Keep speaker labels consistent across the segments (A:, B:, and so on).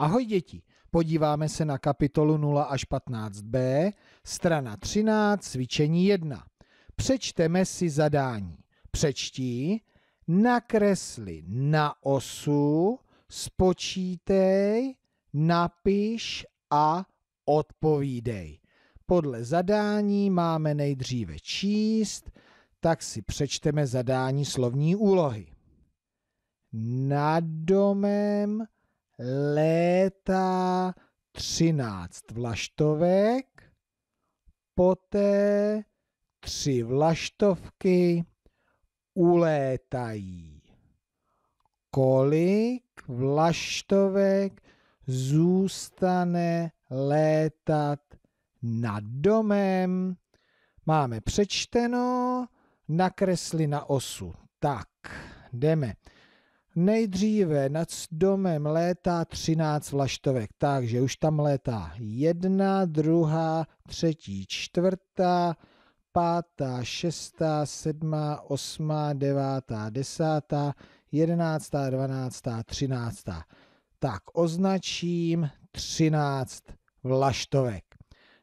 A: Ahoj děti, podíváme se na kapitolu 0 až 15b, strana 13, cvičení 1. Přečteme si zadání. Přečti, nakresli na osu, spočítej, napiš a odpovídej. Podle zadání máme nejdříve číst, tak si přečteme zadání slovní úlohy. Nad domem léta 13 vlaštovek, poté tři vlaštovky ulétají. Kolik vlaštovek zůstane létat nad domem? Máme přečteno, nakresli na osu. Tak, jdeme. Nejdříve nad domem létá 13 vlaštovek, takže už tam létá jedna, druhá, třetí, čtvrtá, pátá, šestá, sedmá, osmá, devátá, desátá, jedenáctá, dvanáctá, třináctá. Tak označím 13 vlaštovek.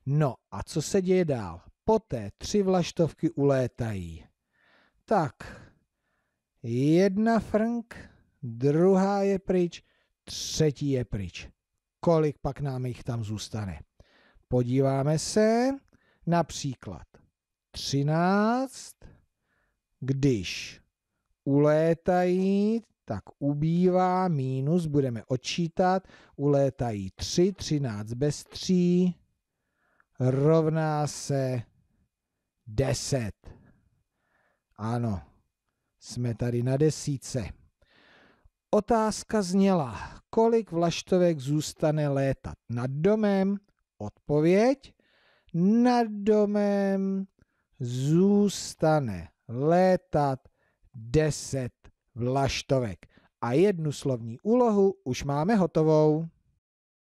A: No a co se děje dál? Poté tři vlaštovky ulétají. Tak, jedna frnk, druhá je pryč, třetí je pryč. Kolik pak nám jich tam zůstane? Podíváme se například 13, když ulétají, tak ubývá, mínus, budeme odčítat, ulétají 3, 13 bez 3, rovná se 10. Ano, jsme tady na desíce. Otázka zněla, kolik vlaštovek zůstane létat nad domem? Odpověď, nad domem zůstane létat 10 vlaštovek. A jednu slovní úlohu už máme hotovou.